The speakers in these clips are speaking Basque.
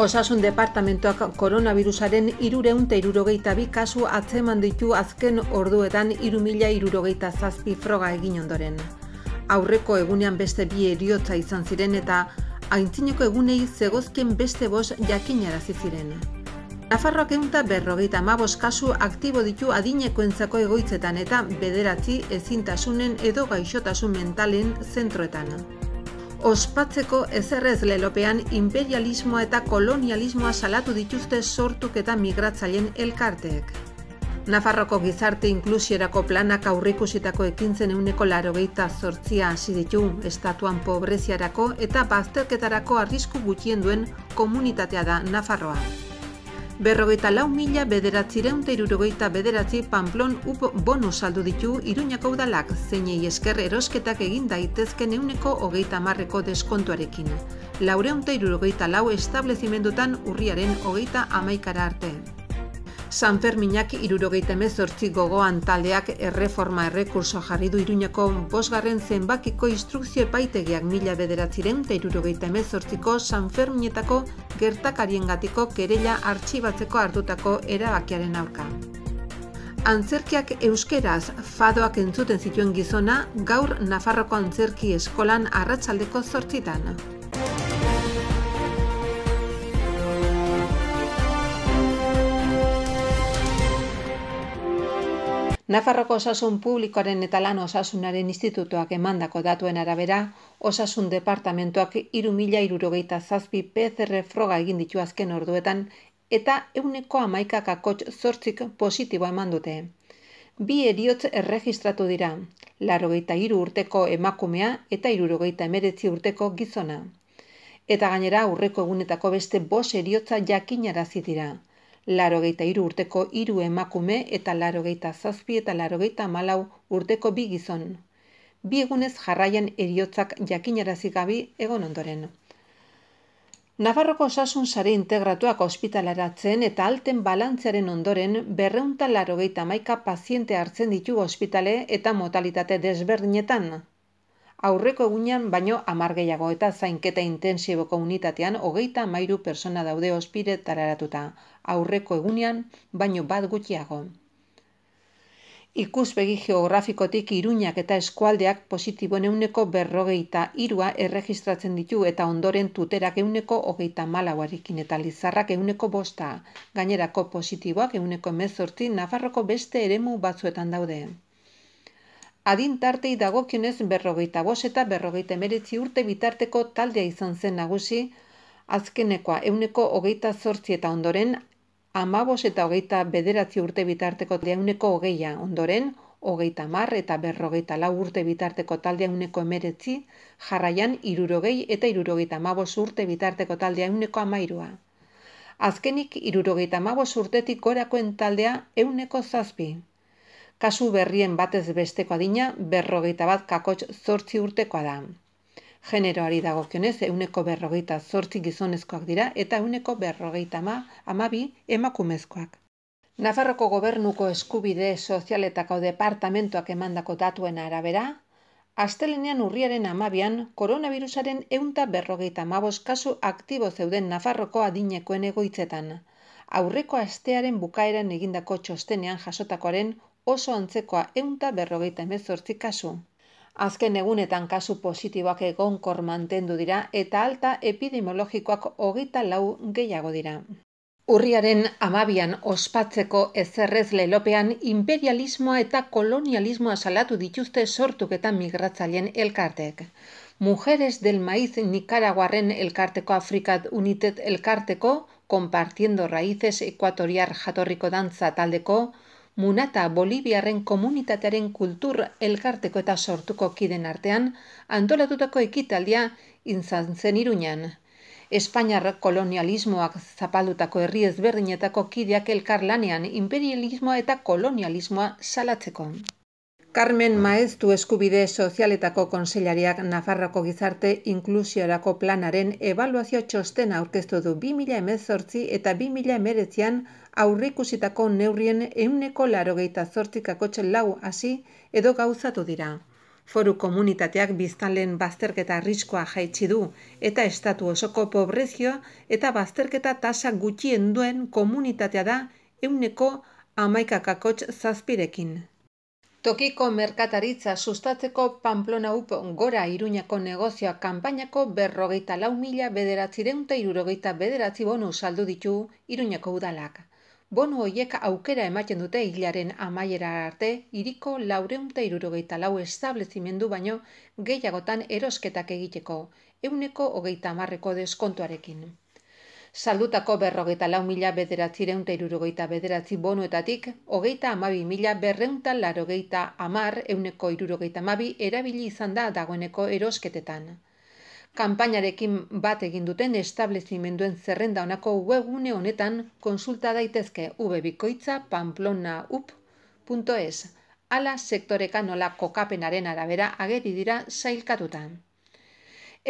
Osasun departamentoak koronavirusaren irureun eta irurogeita bi kasu atzeman ditu azken orduetan irumila irurogeita zazpi froga egin ondoren. Aurreko egunean beste bi eriotza izan ziren eta aintzineko egunei zegozken beste bos jakin ziren. Nafarroak eta berrogeita amabos kasu aktibo ditu adinekoentzako egoitzetan eta bederatzi ezintasunen edo gaixotasun mentalen zentroetan ospatzeko ezerrez lelopean imperialismoa eta kolonialismoa salatu dituzte sortuk eta migratzaileen elkarteek. Nafarroko gizarte inklusierako planak aurrikusitako ekintzen euneko laro gehieta zortzia hasi ditu estatuan pobreziarako eta bazterketarako arrisku gutien duen komunitatea da Nafarroa. Berrogeita lau mila bederatzi reunta irurogeita bederatzi Pamplon up bonu saldu ditu iruñako udalak, zeinei esker erosketak egin daitezken euneko hogeita marreko deskontuarekin. Laureunta irurogeita lau establezimendutan urriaren hogeita amaikara arte. San Ferminak irurogeita mezortzi gogoan taldeak erreforma errekurso jarri du iruñako bosgarren zenbakiko instrukzio epaitegiak mila bederatziren eta irurogeita mezortziko San Ferminetako gertakarien gatiko kerela artxibatzeko hartutako erabakiaren aurka. Antzerkiak euskeraz fadoak entzuten zituen gizona gaur Nafarroko Antzerki Eskolan arratsaldeko zortzitan. Nafarroko osasun publikoaren eta lan osasunaren institutuak emandako datuen arabera, osasun departamentuak irumila irurogeita zazpi PCR froga egin ditu azken orduetan eta euneko amaikak akotx zortzik positiboa eman dute. Bi eriotz erregistratu dira, larrogeita iru urteko emakumea eta irurogeita emeretzi urteko gizona. Eta gainera, urreko egunetako beste bos eriotza jakinarazi dira larogeita iru urteko iru emakume eta larogeita zazpi eta larogeita malau urteko bi gizon. Bi egunez jarraian eriotzak gabi egon ondoren. Navarroko osasun sare integratuak ospitaleratzen eta alten balantzearen ondoren berreuntan larogeita maika paziente hartzen ditugu ospitale eta motalitate desberdinetan, aurreko egunean baino amar gehiago eta zainketa intensibo komunitatean hogeita mairu persona daude ospiretararatuta, aurreko egunean baino bat gutxiago. Ikuspegi geografikotik iruñak eta eskualdeak positiboen euneko berrogeita irua erregistratzen ditu eta ondoren tuterak euneko hogeita malauarikin eta lizarrak euneko bosta. Gainerako positiboak euneko emezortzi Nafarroko beste eremu batzuetan daude adin tartei dagokionez berrogeita bos eta berrogeita emeritzi urte bitarteko taldea izan zen nagusi, azkenekoa euneko hogeita zortzi eta ondoren, amabos eta hogeita bederatzi urte bitarteko taldea euneko hogeia ondoren, hogeita mar eta berrogeita lau urte bitarteko taldea euneko emeretzi, jarraian irurogei eta irurogeita amabos urte bitarteko taldea euneko amairua. Azkenik, irurogeita amabos urtetik gorakoen taldea euneko zazpi kasu berrien batez besteko adina berrogeita bat kakotx zortzi urtekoa da. Generoari dagokionez, euneko berrogeita zortzi gizonezkoak dira eta euneko berrogeita ama, amabi emakumezkoak. Nafarroko gobernuko eskubide sozialetako departamentoak emandako datuen arabera, Astelenean urriaren amabian, koronavirusaren eunta berrogeita mabos kasu aktibo zeuden Nafarroko adinekoen egoitzetan. Aurreko astearen bukaeran egindako txostenean jasotakoaren oso antzekoa eunta berrogeita emezortzi kasu. Azken egunetan kasu positiboak egonkor mantendu dira eta alta epidemiologikoak hogeita lau gehiago dira. Urriaren amabian ospatzeko ezerrez lelopean imperialismoa eta kolonialismoa salatu dituzte sortuk eta migratzaileen elkartek. Mujeres del Maiz Nikaraguaren elkarteko Afrikat Unitet elkarteko, kompartiendo raizez ekuatoriar jatorriko dantza taldeko, Munata Boliviarren komunitatearen kultur elkarteko eta sortuko kiden artean, antolatutako ekitaldia inzan zen iruñan. Espainiar kolonialismoak zapaldutako herri ezberdinetako kideak elkarlanean, imperialismoa eta kolonialismoa salatzeko. Carmen Maeztu eskubide sozialetako konseilariak Nafarroko gizarte inklusiorako planaren ebaluazio txosten aurkeztu du 2018 eta 2019 an aurrikusitako neurrien euneko laro zortikako txel lau hasi edo gauzatu dira. Foru komunitateak biztanleen bazterketa riskoa jaitsi du eta estatu osoko pobrezioa eta bazterketa tasa gutxien duen komunitatea da euneko amaikakakotx zazpirekin. Tokiko merkataritza sustatzeko Pamplona Upo gora iruñako negozioa kanpainako berrogeita lau mila bederatzireunta irurogeita bederatzi bonu saldu ditu iruñako udalak. Bonu hoiek aukera ematen dute hilaren amaiera arte, iriko laureunta irurogeita lau establezimendu baino gehiagotan erosketak egiteko, euneko hogeita amarreko deskontuarekin. Saldutako berrogeita lau mila bederatzi reunta irurogeita bederatzi bonuetatik, hogeita amabi mila berreuntan larogeita amar euneko irurogeita amabi erabili izan da dagoeneko erosketetan kanpainarekin bat egin duten establezimenduen zerrenda honako webgune honetan konsulta daitezke vbikoitza pamplonaup.es ala sektoreka nola kokapenaren arabera ageri dira sailkatuta.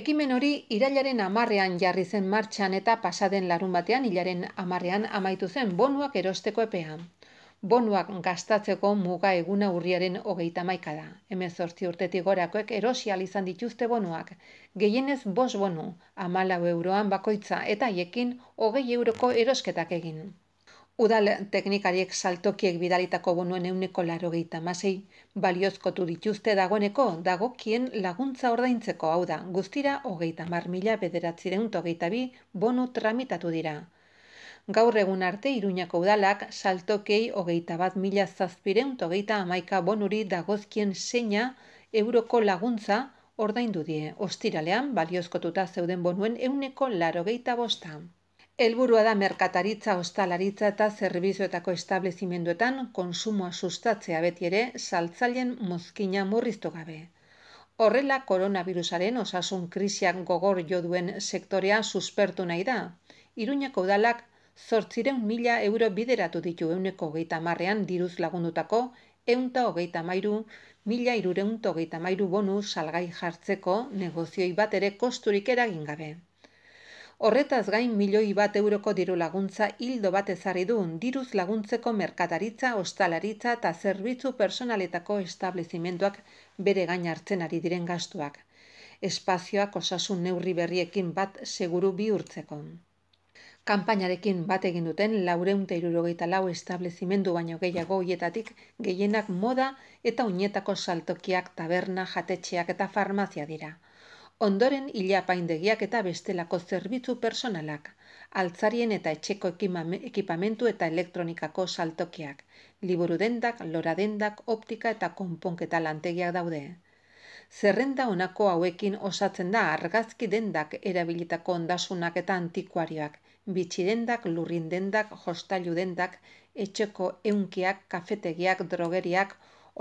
Ekimen hori irailaren amarrean jarri zen martxan eta pasaden larun batean hilaren amarrean amaitu zen bonuak erosteko epean. Bonuak gastatzeko muga eguna urriaren hogeita maika da. Hemen zortzi urtetik gorakoek erosial izan dituzte bonuak. Gehienez bos bonu, amalau euroan bakoitza eta haiekin hogei euroko erosketak egin. Udal teknikariek saltokiek bidalitako bonuen euneko laro gehieta masei, baliozkotu dituzte dagoeneko dagokien laguntza ordaintzeko hau da, guztira hogeita mar mila hogeita bi bonu tramitatu dira gaur egun arte Iruñako udalak saltokei hogeita bat mila zazpireun togeita amaika bonuri dagozkien seina euroko laguntza ordaindu die. Ostiralean baliozkotuta zeuden bonuen euneko laro bosta. Elburua da merkataritza, ostalaritza eta zerbizuetako establezimenduetan konsumoa sustatzea beti ere saltzalien mozkina murriztu gabe. Horrela koronavirusaren osasun krisiak gogor joduen sektorea suspertu nahi da. Iruñako udalak zortzireun mila euro bideratu ditu euneko hogeita marrean diruz lagundutako, eunta hogeita mairu, mila irureunta hogeita mairu bonu salgai jartzeko negozioi bat ere kosturik eragin gabe. Horretaz gain milioi bat euroko diru laguntza hildo bat ezarri du diruz laguntzeko merkataritza, ostalaritza eta zerbitzu personaletako establezimenduak bere gain hartzen ari diren gastuak. Espazioak osasun neurri berriekin bat seguru bihurtzeko. Kampainarekin bat egin duten laureunta irurogeita lau establezimendu baino gehiago hietatik gehienak moda eta unietako saltokiak taberna, jatetxeak eta farmazia dira. Ondoren hilapaindegiak eta bestelako zerbitzu personalak, altzarien eta etxeko ekipamentu eta elektronikako saltokiak, liburu dendak, lora dendak, optika eta konponketa lantegiak daude zerrenda honako hauekin osatzen da argazki dendak erabilitako ondasunak eta antikuarioak, bitxi dendak, lurrin dendak, etxeko eunkiak, kafetegiak, drogeriak,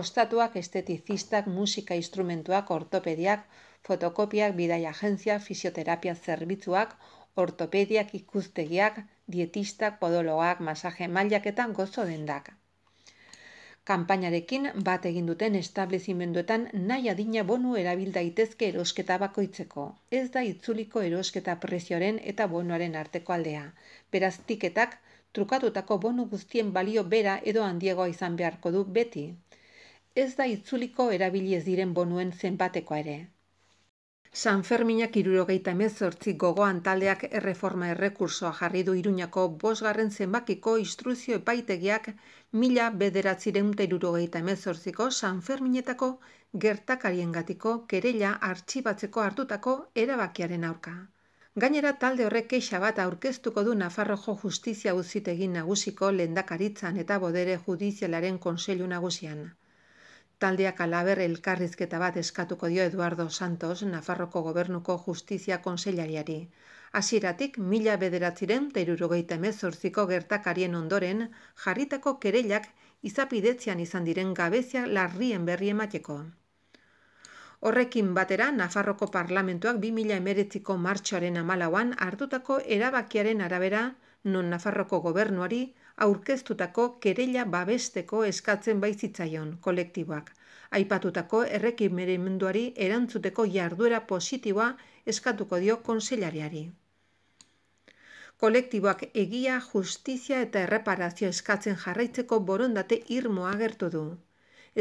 ostatuak, estetizistak, musika instrumentuak, ortopediak, fotokopiak, bidai agentzia, fisioterapia zerbitzuak, ortopediak, ikustegiak, dietistak, podologak, masaje eta gozo dendak. Kanpainarekin bat egin duten establezimenduetan nahi adina bonu erabil daitezke erosketa bakoitzeko. Ez da itzuliko erosketa prezioaren eta bonuaren arteko aldea. Beraz, tiketak trukatutako bonu guztien balio bera edo handiegoa izan beharko du beti. Ez da itzuliko erabiliez diren bonuen zenbatekoa ere. San Ferminak irurogeita emezortzi gogoan taldeak erreforma errekursoa jarri du iruñako bosgarren zenbakiko istruzio epaitegiak mila bederatziren irurogeita emezortziko San Ferminetako gertakarien gatiko kerela artxibatzeko hartutako erabakiaren aurka. Gainera talde horrek keixa bat aurkeztuko du Nafarrojo Justizia uzitegin nagusiko lendakaritzan eta bodere judizialaren konselu nagusian. Taldeak alaber elkarrizketa bat eskatuko dio Eduardo Santos Nafarroko Gobernuko Justizia Konseilariari. Hasieratik mila bederatziren teirurogeita emezortziko gertakarien ondoren, jarritako kerelak izapidetzian izan diren gabezia larrien berri emateko. Horrekin batera, Nafarroko Parlamentuak 2000 emeretziko martxoaren amalauan hartutako erabakiaren arabera, non Nafarroko gobernuari, aurkeztutako kereila babesteko eskatzen baizitzaion kolektiboak. Aipatutako errekimerimenduari erantzuteko jarduera positiboa eskatuko dio konsellariari. Kolektiboak egia, justizia eta erreparazio eskatzen jarraitzeko borondate irmoa agertu du.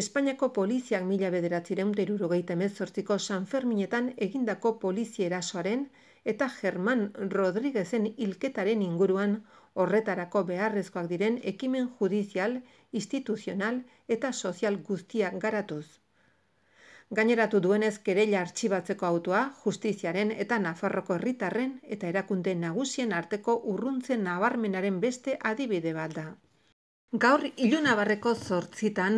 Espainiako poliziak mila bederatzireun derurogeita mezortziko San Ferminetan egindako polizierasoaren eta German Rodríguezen hilketaren inguruan horretarako beharrezkoak diren ekimen judizial, instituzional eta sozial guztiak garatuz. Gaineratu duenez kereila artxibatzeko autoa, justiziaren eta Nafarroko herritarren eta erakunde nagusien arteko urruntzen nabarmenaren beste adibide bat Gaur ilunabarreko zortzitan,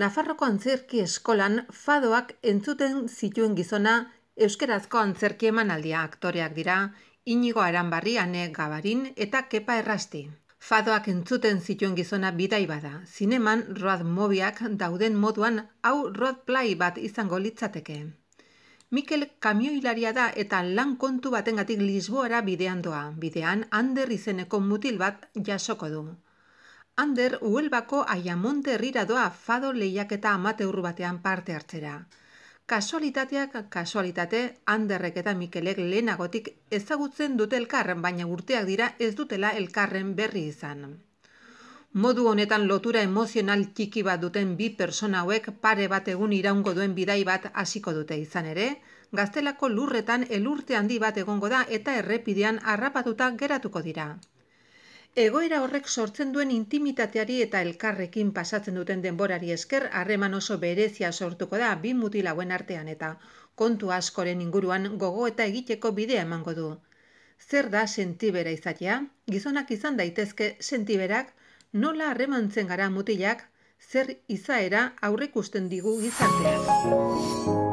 Nafarroko antzerki eskolan fadoak entzuten zituen gizona Euskerazko antzerki emanaldia aktoreak dira, inigo Aranbarri barri ane gabarin eta kepa errasti. Fadoak entzuten zituen gizona bidai bada, zineman road mobiak dauden moduan hau road play bat izango litzateke. Mikel kamioilaria da eta lan kontu batengatik Lisboara bidean doa, bidean Ander izeneko mutil bat jasoko du. Ander uelbako aia monte errira doa fado lehiak eta urru batean parte hartzera. Kasualitateak kasualitate, Anderrek eta Mikelek lehenagotik ezagutzen dute elkarren, baina urteak dira ez dutela elkarren berri izan. Modu honetan lotura emozional txiki bat duten bi persona hauek pare bat egun iraungo duen bidai bat hasiko dute izan ere, gaztelako lurretan elurte handi bat egongo da eta errepidean harrapatuta geratuko dira egoera horrek sortzen duen intimitateari eta elkarrekin pasatzen duten denborari esker harreman oso berezia sortuko da bi mutilauen artean eta kontu askoren inguruan gogo eta egiteko bidea emango du. Zer da sentibera izatea? Gizonak izan daitezke sentiberak nola harremantzen gara mutilak zer izaera aurrekusten digu gizarteak.